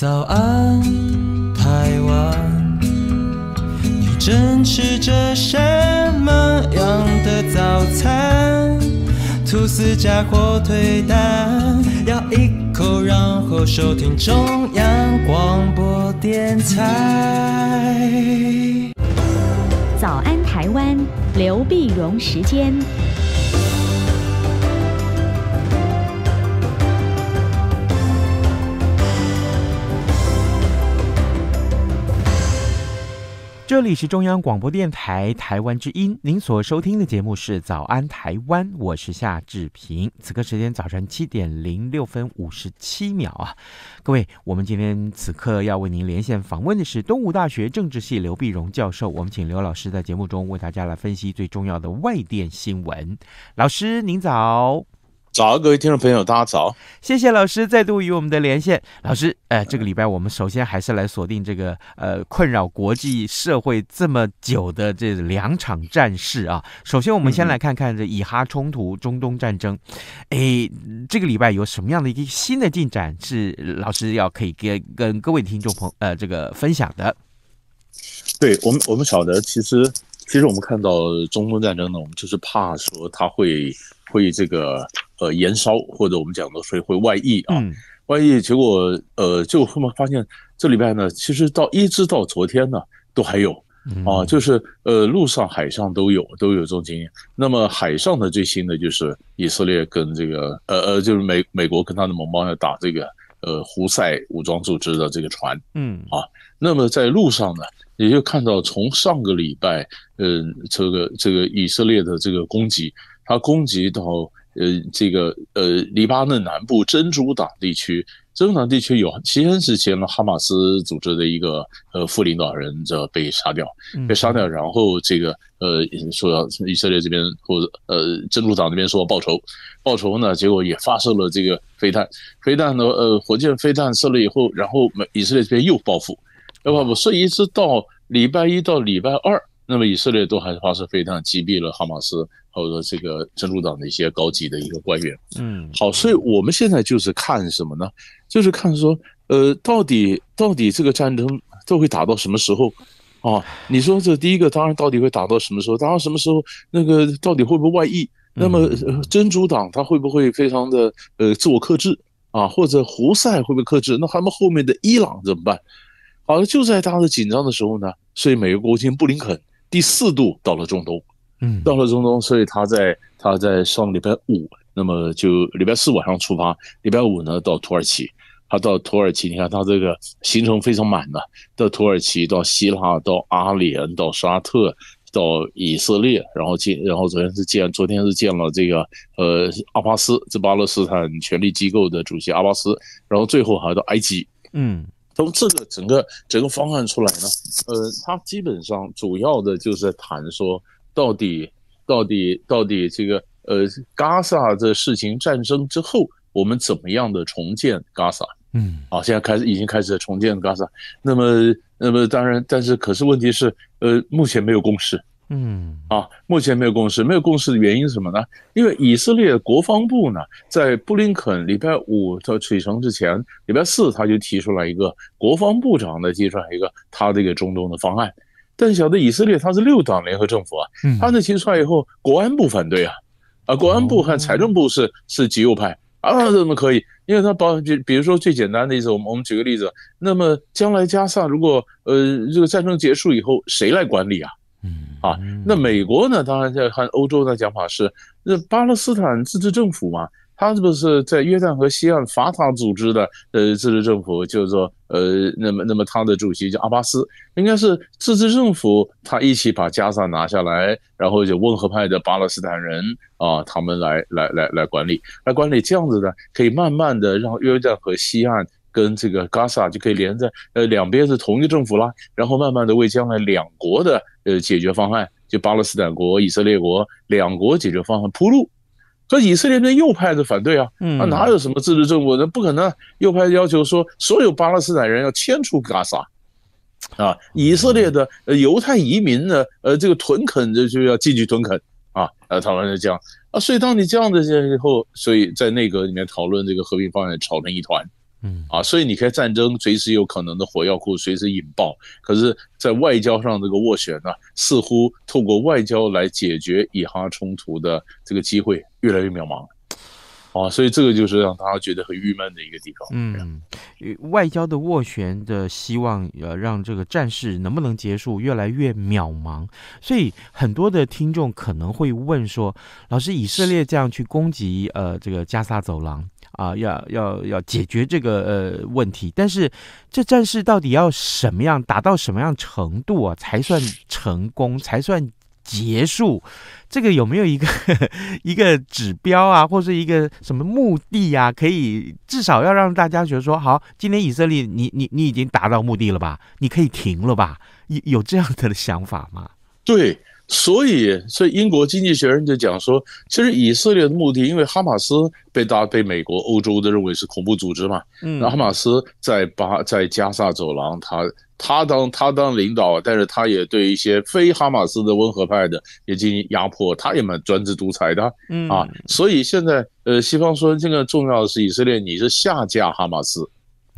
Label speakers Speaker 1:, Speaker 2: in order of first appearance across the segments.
Speaker 1: 早安，台湾，你正吃着什么样的早餐？吐司加火腿蛋，咬一口，然后收听中央广播电台。早安，台湾，刘碧荣时间。这里是中央广播电台台湾之音，您所收听的节目是《早安台湾》，我是夏志平。此刻时间早上七点零六分五十七秒啊，各位，我们今天此刻要为您连线访问的是东吴大学政治系刘碧荣教授，我们请刘老师在节目中为大家来分析最重要的外电新闻。老师，您早。早，各位听众朋友，大家早！谢谢老师再度与我们的连线。老师，哎，这个礼拜我们首先还是来锁定这个呃困扰国际社会这么久的这两场战事啊。首先，我们先来看看这以哈冲突、中东战争。哎，这个礼拜有什么样的一个新的进展，是老师要可以跟跟各位听众朋呃这个分享的？
Speaker 2: 对我们，我们晓得，其实其实我们看到中东战争呢，我们就是怕说他会会这个。呃，延烧或者我们讲的水会外溢啊，外溢结果呃，就后面发现这礼拜呢，其实到一直到昨天呢，都还有啊，就是呃，陆上海上都有都有这种经验。那么海上的最新的就是以色列跟这个呃呃，就是美美国跟他的盟邦要打这个呃胡塞武装组织的这个船，嗯啊，那么在路上呢，也就看到从上个礼拜，嗯，这个这个以色列的这个攻击，他攻击到。呃，这个呃，黎巴嫩南部珍珠党地区，珍珠党地区有，先是前哈马斯组织的一个呃副领导人这被杀掉，被杀掉，然后这个呃，说要以色列这边或者呃珍珠党那边说报仇，报仇呢，结果也发射了这个飞弹，飞弹呢呃火箭飞弹射了以后，然后美以色列这边又报复，那么我说一直到礼拜一到礼拜二。那么以色列都还是发射飞弹击毙了哈马斯，或者说这个真主党的一些高级的一个官员。嗯，好，所以我们现在就是看什么呢？就是看说，呃，到底到底这个战争都会打到什么时候？啊，你说这第一个，当然到底会打到什么时候？到什么时候那个到底会不会外溢？那么呃、真主党他会不会非常的呃自我克制啊？或者胡塞会不会克制？那他们后面的伊朗怎么办？好了，就在大家紧张的时候呢，所以美国国务卿布林肯。第四度到了中东，嗯，到了中东，所以他在他在上礼拜五，那么就礼拜四晚上出发，礼拜五呢到土耳其，他到土耳其，你看他这个行程非常满的，到土耳其，到希腊，到阿联，到沙特，到以色列，然后见，然后昨天是见，昨天是见了这个呃阿巴斯，这巴勒斯坦权力机构的主席阿巴斯，然后最后还到埃及，嗯。从这个整个整个方案出来呢，呃，它基本上主要的就是谈说，到底到底到底这个呃，加 a 的事情战争之后，我们怎么样的重建加 a 嗯，好，现在开始已经开始重建加 a 那么那么当然，但是可是问题是，呃，目前没有共识。嗯啊，目前没有共识，没有共识的原因是什么呢？因为以色列国防部呢，在布林肯礼拜五的启程之前，礼拜四他就提出来一个国防部长的提出来一个他这个中东的方案。但晓得以色列他是六党联合政府啊，他那提出来以后，国安部反对啊，啊，国安部和财政部是是极右派啊，这怎么可以？因为他保比，比如说最简单的例子，我们我们举个例子，那么将来加萨如果呃这个战争结束以后，谁来管理啊？啊，那美国呢？当然，在和欧洲的讲法是，那巴勒斯坦自治政府嘛，他这不是在约旦河西岸法塔组织的呃自治政府，就是说呃，那么那么他的主席叫阿巴斯，应该是自治政府，他一起把加萨拿下来，然后就温和派的巴勒斯坦人啊，他们来来来来管理，来管理这样子的，可以慢慢的让约旦河西岸。跟这个加 a 就可以连在，呃，两边是同一个政府啦，然后慢慢的为将来两国的呃解决方案，就巴勒斯坦国、以色列国两国解决方案铺路。所以以色列的右派的反对啊，啊哪有什么自治政府？那不可能。右派要求说，所有巴勒斯坦人要迁出加 a 啊，以色列的犹太移民呢，呃，这个屯垦就就要进去屯垦啊，呃，他们就样啊，所以当你这样的时候，所以在内阁里面讨论这个和平方案，吵成一团。嗯啊，所以你看，战争随时有可能的火药库随时引爆，可是，在外交上这个斡旋呢，似乎透过外交来解决以哈冲突的这个机会越来越渺茫，啊，所以这个就是让大家觉得很郁闷的一个地方。
Speaker 1: 嗯，外交的斡旋的希望，呃，让这个战事能不能结束越来越渺茫，所以很多的听众可能会问说，老师，以色列这样去攻击，呃，这个加沙走廊。啊，要要要解决这个呃问题，但是这战事到底要什么样，达到什么样程度啊，才算成功，才算结束？这个有没有一个 一个指标啊，或是一个什么目的啊，可以至少要让大家觉得说，好，今天以色列，你你你已经达到目的了吧？你可以停了吧？有有这样的想法吗？
Speaker 2: 对。所以，所以英国经济学人就讲说，其实以色列的目的，因为哈马斯被大被美国、欧洲都认为是恐怖组织嘛。嗯，哈马斯在巴在加沙走廊，他他当他当领导，但是他也对一些非哈马斯的温和派的也进行压迫，他也蛮专制独裁的。嗯啊，所以现在呃，西方说现在重要的是以色列，你是下架哈马斯。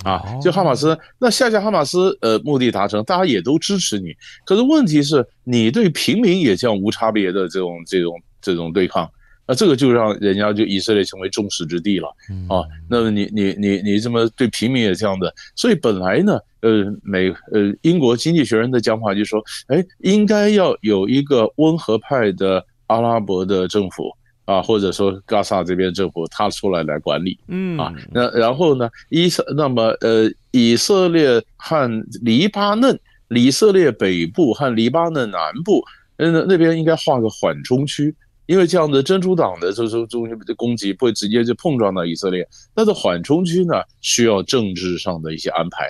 Speaker 2: 啊，就哈马斯，那下下哈马斯，呃，目的达成，大家也都支持你。可是问题是你对平民也样无差别的这种、这种、这种对抗，那这个就让人家就以色列成为众矢之的了啊。那你、你、你、你这么对平民也这样子，所以本来呢，呃，美、呃，英国经济学人的讲话就说，哎，应该要有一个温和派的阿拉伯的政府。啊，或者说，加萨这边政府他出来来管理，嗯啊，那然后呢，以色那么呃，以色列和黎巴嫩，以色列北部和黎巴嫩南部，嗯，那边应该划个缓冲区，因为这样的真主党的这种攻击不会直接就碰撞到以色列。那这缓冲区呢，需要政治上的一些安排。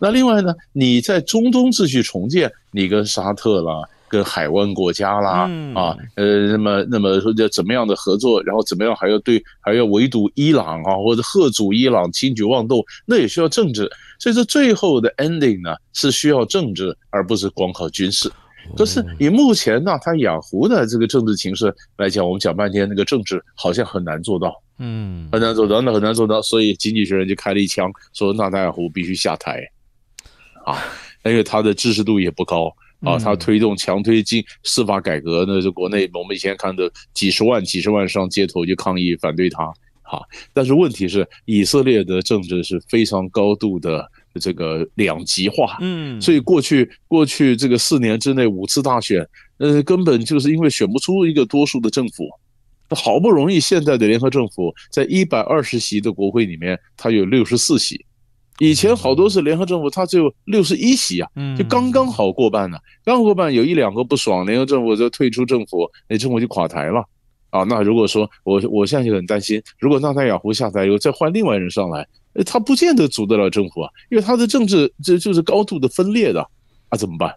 Speaker 2: 那另外呢，你在中东秩序重建，你跟沙特啦。跟海湾国家啦啊呃，那么那么说叫怎么样的合作，然后怎么样还要对还要围堵伊朗啊，或者贺阻伊朗轻举妄动，那也需要政治。所以说最后的 ending 呢是需要政治，而不是光靠军事。可是以目前呢，他雅胡的这个政治形势来讲，我们讲半天那个政治好像很难做到，
Speaker 3: 嗯，很
Speaker 2: 难做到，那很难做到。所以经济学人就开了一枪，说纳塔尔胡必须下台，啊，因为他的支持度也不高。啊，他推动强推进司法改革那就国内我们以前看的几十万、几十万上街头去抗议反对他。哈，但是问题是，以色列的政治是非常高度的这个两极化。嗯，所以过去过去这个四年之内五次大选，呃，根本就是因为选不出一个多数的政府。好不容易现在的联合政府在一百二十席的国会里面，它有六十四席。以前好多是联合政府，他就六十一席啊，就刚刚好过半呢。刚过半，有一两个不爽，联合政府就退出政府，那政府就垮台了。啊，那如果说我我现在就很担心，如果纳塔雅胡下台以后再换另外人上来，他不见得组得了政府啊，因为他的政治这就是高度的分裂的，啊，怎么办？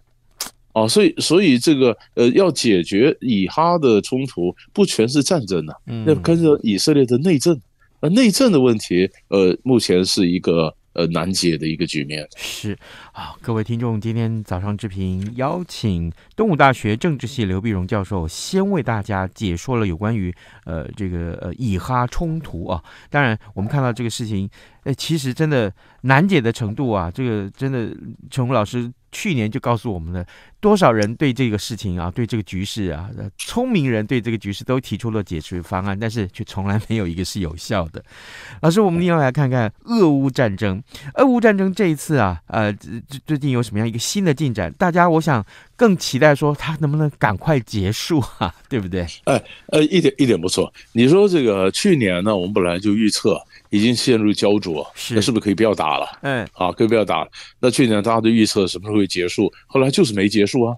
Speaker 2: 啊，所以所以这个呃，要解决以哈的冲突，不全是战争的，要跟着以色列的内政。啊，内政的问题，呃，目前是一个。呃，难解的一个局
Speaker 1: 面是啊，各位听众，今天早上之平邀请东武大学政治系刘碧荣教授，先为大家解说了有关于呃这个呃以哈冲突啊。当然，我们看到这个事情，呃，其实真的难解的程度啊，这个真的，陈红老师。去年就告诉我们了，多少人对这个事情啊，对这个局势啊，聪明人对这个局势都提出了解决方案，但是却从来没有一个是有效的。老师，我们外来看看俄乌战争。俄乌战争这一次啊，呃，最最近有什么样一个新的进展？大家我想更期待说他能不能赶快结束啊，对不对？哎，呃，一点一点不
Speaker 2: 错。你说这个去年呢，我们本来就预测。已经陷入焦灼，是是不是可以不要打了？哎，啊，可以不要打了。那去年大家都预测什么时候会结束，后来就是没结束啊，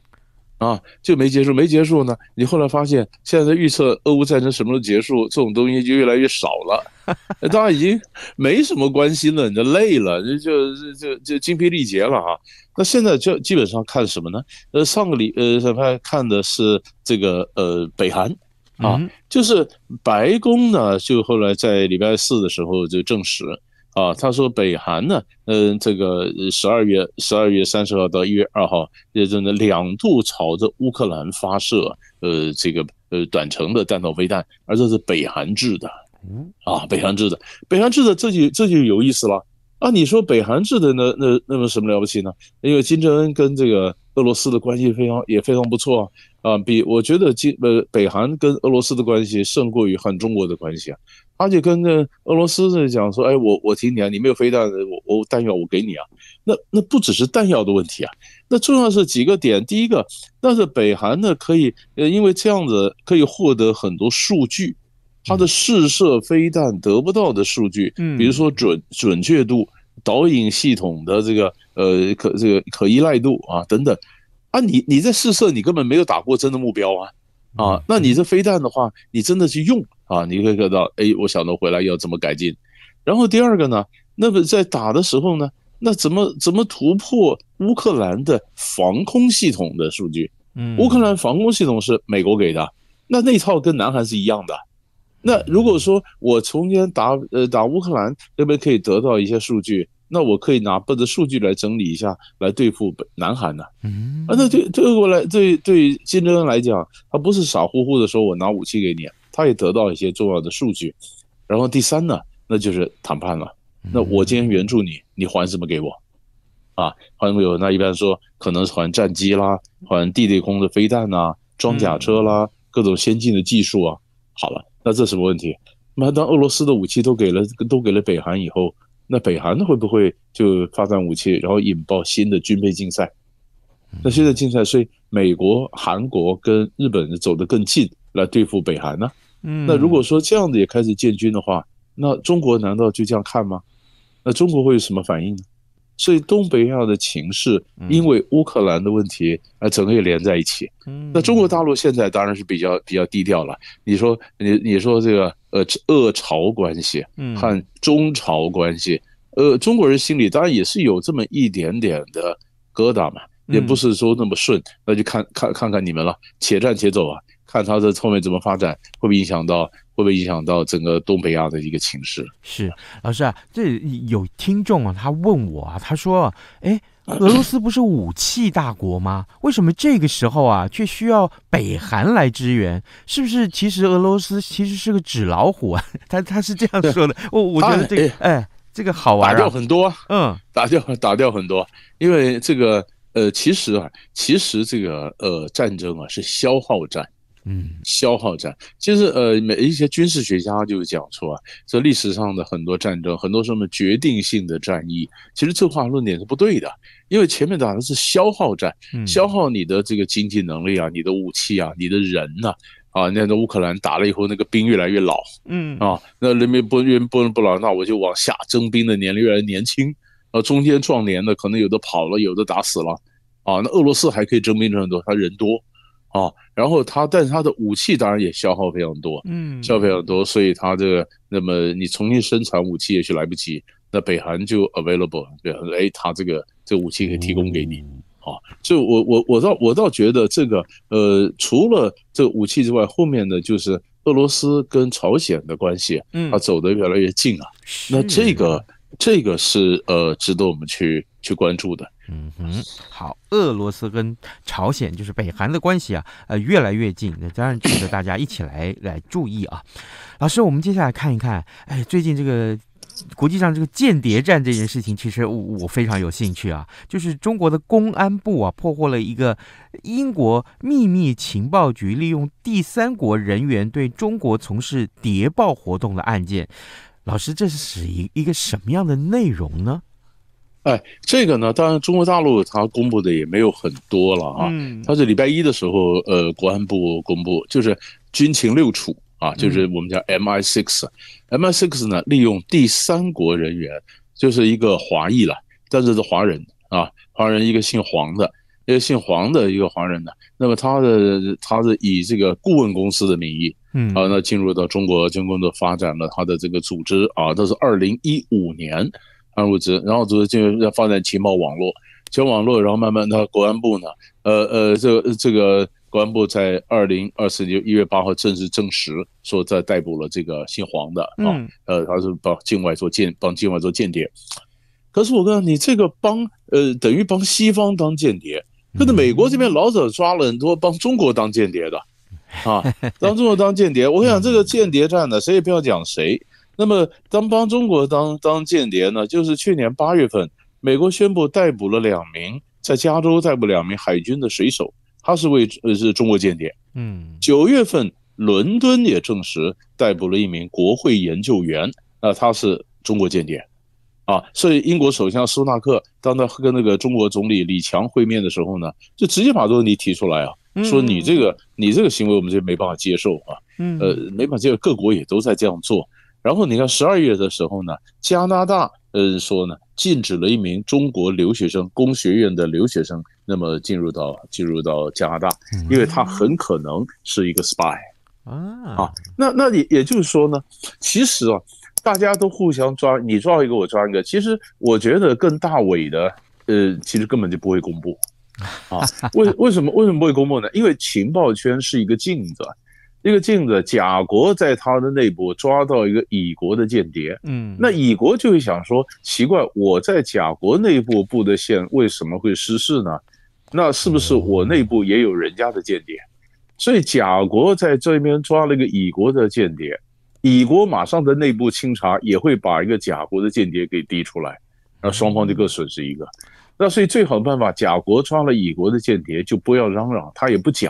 Speaker 2: 啊，就没结束，没结束呢。你后来发现，现在预测俄乌战争什么时候结束这种东西就越来越少了，大 家已经没什么关心了，你就累了，就就就就精疲力竭了啊。那现在就基本上看什么呢？呃，上个礼呃，上排看的是这个呃，北韩。啊，就是白宫呢，就后来在礼拜四的时候就证实啊，他说北韩呢，嗯，这个十二月十二月三十号到一月二号，就是两度朝着乌克兰发射，呃，这个呃短程的弹道飞弹，而这是北韩制的，啊，北韩制的，北韩制的这就这就有意思了啊，你说北韩制的那那那么什么了不起呢？因为金正恩跟这个俄罗斯的关系非常也非常不错。啊，啊，比我觉得今呃，北韩跟俄罗斯的关系胜过于和中国的关系啊，而且跟这俄罗斯在讲说，哎，我我听你啊，你没有飞弹，我我弹药我给你啊，那那不只是弹药的问题啊，那重要是几个点，第一个，那是北韩呢可以，呃，因为这样子可以获得很多数据，它的试射飞弹得不到的数据，嗯，比如说准准确度、导引系统的这个呃可这个可依赖度啊等等。啊，你你在试射，你根本没有打过真的目标啊，啊，那你这飞弹的话，你真的去用啊，你会得到，哎，我想到回来要怎么改进。然后第二个呢，那么在打的时候呢，那怎么怎么突破乌克兰的防空系统的数据？嗯，乌克兰防空系统是美国给的，那那套跟南韩是一样的。那如果说我从前打呃打乌克兰，那边可以得到一些数据。那我可以拿北的数据来整理一下，来对付南韩呢。啊，那对对俄国来，对对金正恩来讲，他不是傻乎乎的说“我拿武器给你”，他也得到一些重要的数据。然后第三呢，那就是谈判了。那我今天援助你，你还什么给我？啊，还给我。有？那一般说，可能是还战机啦，还地对空的飞弹呐，装甲车啦，各种先进的技术啊。好了，那这什么问题？那当俄罗斯的武器都给了，都给了北韩以后。那北韩会不会就发展武器，然后引爆新的军备竞赛？那现在竞赛所以美国、韩国跟日本走得更近，来对付北韩呢？嗯，那如果说这样子也开始建军的话，那中国难道就这样看吗？那中国会有什么反应呢？所以东北亚的情势，因为乌克兰的问题而整个也连在一起。那中国大陆现在当然是比较比较低调了。你说你你说这个呃，俄朝关系和中朝关系，呃，中国人心里当然也是有这么一点点的疙瘩嘛，也不是说那么顺。那就看看看看你们了，且战且走啊，看他这后面怎么发展，会不会影响到。会不会影响到整个东北亚的一个情势？是
Speaker 1: 老师啊，这有听众啊，他问我啊，他说：“哎，俄罗斯不是武器大国吗？为什么这个时候啊，却需要北韩来支援？是不是其实俄罗斯其实是个纸老虎啊？” 他他是这样说的。我我觉得这个哎，这个好玩，打掉很
Speaker 2: 多，嗯，打掉打掉很多，因为这个呃，其实啊，其实这个呃，战争啊是消耗战。嗯，消耗战，其实呃，每一些军事学家就讲出啊，这历史上的很多战争，很多什么决定性的战役，其实这话论点是不对的，因为前面打的是消耗战，消耗你的这个经济能力啊，你的武器啊，你的人呐，啊，那个乌克兰打了以后，那个兵越来越老，嗯，啊，那人民不人不老不老，那我就往下征兵的年龄越来越年轻，啊，中间壮年的可能有的跑了，有的打死了，啊，那俄罗斯还可以征兵很多，他人多。啊，然后他，但是他的武器当然也消耗非常多，嗯，消耗非常多，所以他这个，那么你重新生产武器也许来不及，那北韩就 available，对，哎，他这个这武器可以提供给你，啊，就我我我倒我倒觉得这个，呃，除了这个武器之外，后面呢就是俄罗斯跟朝鲜的关系，嗯，啊，走的越来越近啊，那这个这个是呃值得我们去去关注的。
Speaker 1: 嗯哼，好，俄罗斯跟朝鲜就是北韩的关系啊，呃，越来越近，那当然值得大家一起来来注意啊。老师，我们接下来看一看，哎，最近这个国际上这个间谍战这件事情，其实我我非常有兴趣啊。就是中国的公安部啊破获了一个英国秘密情报局利用第三国人员对中国从事谍报活动的案件。老师，这是一一个什么样的内容呢？
Speaker 2: 哎，这个呢，当然中国大陆它公布的也没有很多了啊。它是礼拜一的时候，呃，国安部公布，就是军情六处啊，就是我们叫 MI six，MI six 呢，利用第三国人员，就是一个华裔了，但是是华人啊，华人一个姓黄的，一个姓黄的一个华人呢，那么他的他是以这个顾问公司的名义啊，那进入到中国军工的发展了他的这个组织啊，这是二零一五年。暗物质，然后就是进要发展情报网络，情报网络，然后慢慢的，国安部呢，呃呃，这个这个国安部在二零二四年一月八号正式证实说，在逮捕了这个姓黄的啊，呃，他是帮境外做间，帮境外做间谍。可是我跟你这个帮，呃，等于帮西方当间谍，可是美国这边老早抓了很多帮中国当间谍的，啊，当中国当间谍。我想这个间谍战呢，谁也不要讲谁。那么当帮中国当当间谍呢？就是去年八月份，美国宣布逮捕了两名在加州逮捕两名海军的水手，他是为呃是中国间谍。嗯，九月份伦敦也证实逮捕了一名国会研究员，那他是中国间谍，啊，所以英国首相苏纳克当他跟那个中国总理李强会面的时候呢，就直接把这个问题提出来啊，说你这个你这个行为我们就没办法接受啊，嗯，呃，没办法接受，各国也都在这样做。然后你看十二月的时候呢，加拿大，呃，说呢禁止了一名中国留学生，工学院的留学生，那么进入到进入到加拿大，因为他很可能是一个 spy
Speaker 3: 啊
Speaker 2: 那那也也就是说呢，其实啊，大家都互相抓，你抓一个我抓一个，其实我觉得更大尾的，呃，其实根本就不会公布，啊，为为什么为什么不会公布呢？因为情报圈是一个镜子。那个镜子，甲国在他的内部抓到一个乙国的间谍，嗯，那乙国就会想说，奇怪，我在甲国内部布的线为什么会失事呢？那是不是我内部也有人家的间谍？所以甲国在这边抓了一个乙国的间谍，乙国马上的内部清查也会把一个甲国的间谍给递出来，那双方就各损失一个。那所以最好的办法，甲国抓了乙国的间谍，就不要嚷嚷，他也不讲。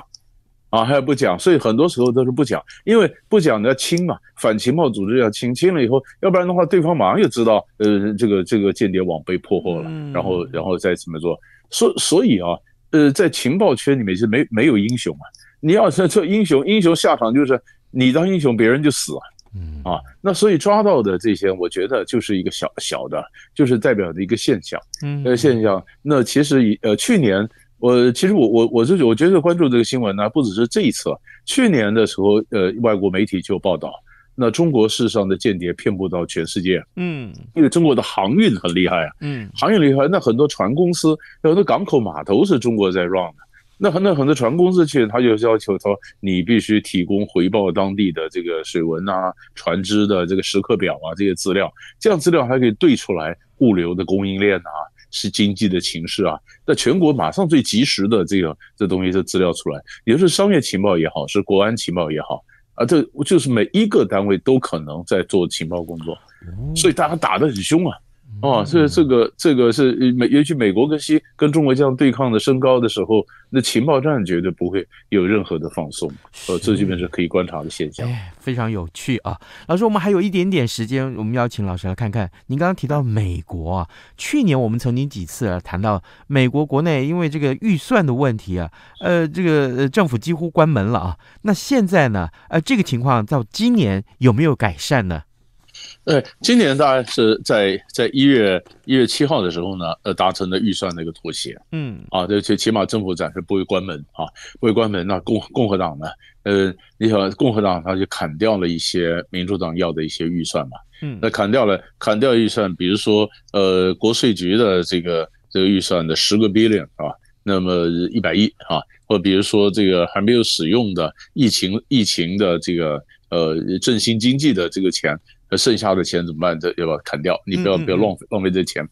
Speaker 2: 啊，还不讲，所以很多时候都是不讲，因为不讲你要清嘛，反情报组织要清清了以后，要不然的话，对方马上就知道，呃，这个这个间谍网被破获了，然后然后再怎么做，所所以啊，呃，在情报圈里面是没没有英雄啊，你要说做英雄，英雄下场就是你当英雄，别人就死了，嗯啊，那所以抓到的这些，我觉得就是一个小小的，就是代表着一个现象，嗯，现象，那其实以呃去年。我其实我我我是我觉得关注这个新闻呢，不只是这一次。去年的时候，呃，外国媒体就报道，那中国世上的间谍遍布到全世界。嗯，因为中国的航运很厉害啊。嗯，航运厉害，那很多船公司，有的港口码头是中国在 run 的。那很那很多船公司，其实他就要求说，你必须提供回报当地的这个水文啊、船只的这个时刻表啊这些资料，这样资料还可以对出来物流的供应链啊。是经济的情势啊，在全国马上最及时的这个这东西的资料出来，也就是商业情报也好，是国安情报也好啊，这就是每一个单位都可能在做情报工作，所以大家打得很凶啊。哦，这这个这个是美，尤其美国跟西跟中国这样对抗的升高的时候，那情报战绝对不会有任何的放松，呃，这基本是可以观察的现象。哎，
Speaker 1: 非常有趣啊，老师，我们还有一点点时间，我们邀请老师来看看您刚刚提到美国啊，去年我们曾经几次谈到美国国内因为这个预算的问题啊，呃，这个政府几乎关门了啊，那现在呢，呃，这个情况到今年有没有改善呢？
Speaker 2: 呃，今年大概是在在一月一月七号的时候呢，呃，达成了预算的一个妥协。嗯，啊，这最起码政府暂时不会关门啊，不会关门那共共和党呢，呃，你想共和党他就砍掉了一些民主党要的一些预算嘛。嗯，那砍掉了，砍掉预算，比如说呃，国税局的这个这个预算的十个 billion 啊，那么一百亿啊，或比如说这个还没有使用的疫情疫情的这个呃振兴经济的这个钱。那剩下的钱怎么办？这要不要砍掉，你不要不要浪费浪费这钱。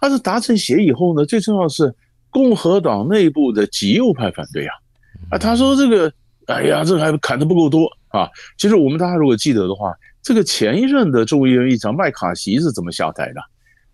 Speaker 2: 他是达成协议以后呢，最重要是共和党内部的极右派反对呀。啊，他说这个，哎呀，这个还砍得不够多啊。其实我们大家如果记得的话，这个前一任的众议院议长麦卡锡是怎么下台的？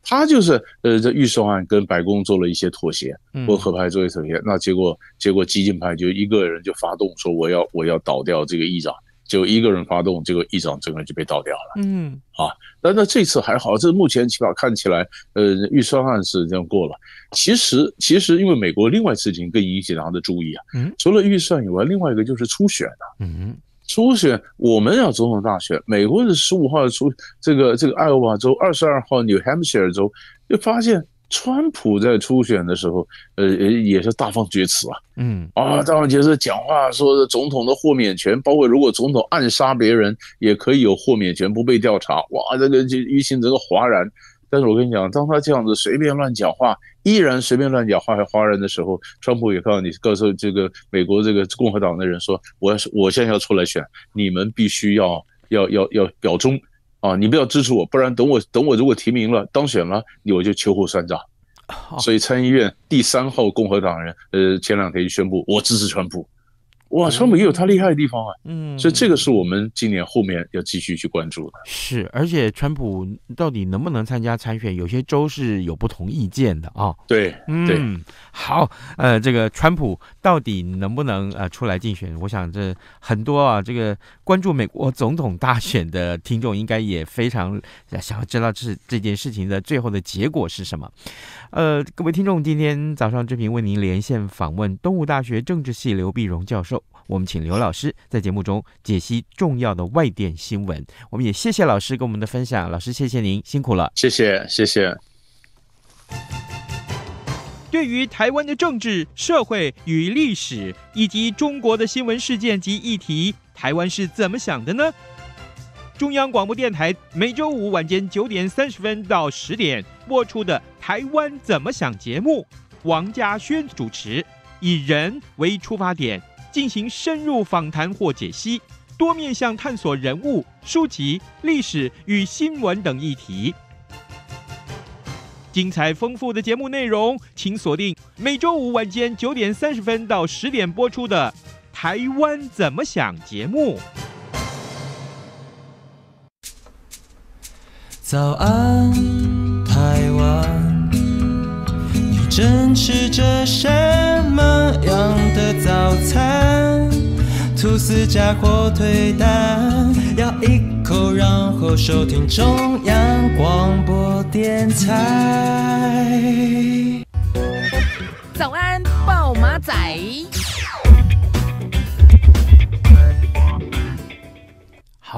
Speaker 2: 他就是呃，这预算案跟白宫做了一些妥协，共和派做些妥协，那结果结果激进派就一个人就发动说我要我要倒掉这个议长。就一个人发动，这个议长整个人就被倒掉了。嗯，啊，那那这次还好，这目前起码看起来，呃，预算案是这样过了。其实，其实因为美国另外事情更引起他的注意啊。嗯，除了预算以外，另外一个就是初选啊。嗯，初选我们要总统大选，美国是十五号出这个这个爱荷华州，二十二号纽 i r e 州就发现。川普在初选的时候，呃，也也是大放厥词啊，嗯，啊，大放厥词，讲话说总统的豁免权，包括如果总统暗杀别人也可以有豁免权，不被调查。哇，这个就于起这个哗然。但是我跟你讲，当他这样子随便乱讲话，依然随便乱讲话还哗然的时候，川普也告诉你，告诉这个美国这个共和党的人说，我我现在要出来选，你们必须要要要要表忠。啊，你不要支持我，不然等我等我如果提名了当选了，我就秋后算账。所以参议院第三号共和党人，呃，前两天就宣布我支持川普。哇，川普也有他厉害的地方啊，嗯，所以这个是我们今年后面要继续去关注的。
Speaker 1: 是，而且川普到底能不能参加参选，有些州是有不同意见的啊。
Speaker 2: 对，嗯，
Speaker 1: 好，呃，这个川普到底能不能呃出来竞选？我想这很多啊，这个关注美国总统大选的听众应该也非常想要知道这这件事情的最后的结果是什么。呃，各位听众，今天早上之平为您连线访问东吴大学政治系刘碧荣教授。我们请刘老师在节目中解析重要的外电新闻。我们也谢谢老师给我们的分享，老师谢谢您辛苦了，谢谢谢谢。对于台湾的政治、社会与历史，以及中国的新闻事件及议题，台湾是怎么想的呢？中央广播电台每周五晚间九点三十分到十点播出的《台湾怎么想》节目，王家轩主持，以人为出发点。进行深入访谈或解析，多面向探索人物、书籍、历史与新闻等议题。精彩丰富的节目内容，请锁定每周五晚间九点三十分到十点播出的《台湾怎么想》节目。早安。正吃着什么样的早餐？吐司加火腿蛋，咬一口，然后收听中央广播电台。早安，暴马仔。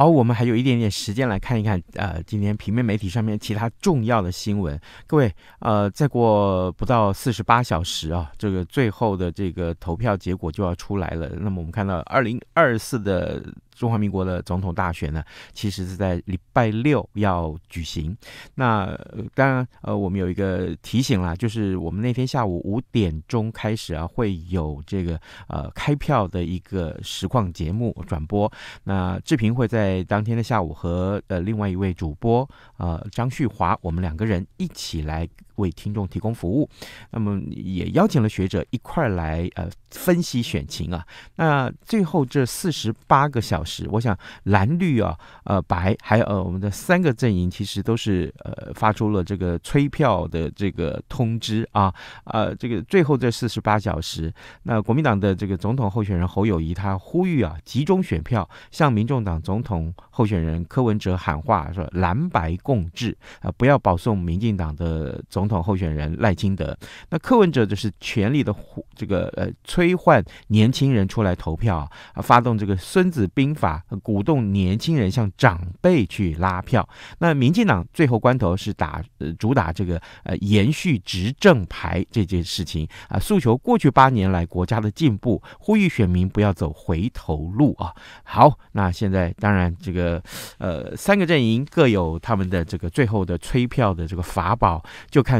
Speaker 1: 好，我们还有一点点时间来看一看，呃，今天平面媒体上面其他重要的新闻。各位，呃，再过不到四十八小时啊，这个最后的这个投票结果就要出来了。那么我们看到二零二四的。中华民国的总统大选呢，其实是在礼拜六要举行。那当然，呃，我们有一个提醒啦，就是我们那天下午五点钟开始啊，会有这个呃开票的一个实况节目转播。那志平会在当天的下午和呃另外一位主播呃张旭华，我们两个人一起来。为听众提供服务，那么也邀请了学者一块儿来呃分析选情啊。那最后这四十八个小时，我想蓝绿啊呃白还有呃我们的三个阵营其实都是呃发出了这个催票的这个通知啊啊这个最后这四十八小时，那国民党的这个总统候选人侯友谊他呼吁啊集中选票，向民众党总统候选人柯文哲喊话说蓝白共治啊不要保送民进党的总。统候选人赖金德，那柯文哲就是全力的这个呃催唤年轻人出来投票，啊，发动这个孙子兵法，鼓动年轻人向长辈去拉票。那民进党最后关头是打呃主打这个呃延续执政牌这件事情啊，诉求过去八年来国家的进步，呼吁选民不要走回头路啊。好，那现在当然这个呃三个阵营各有他们的这个最后的催票的这个法宝，就看。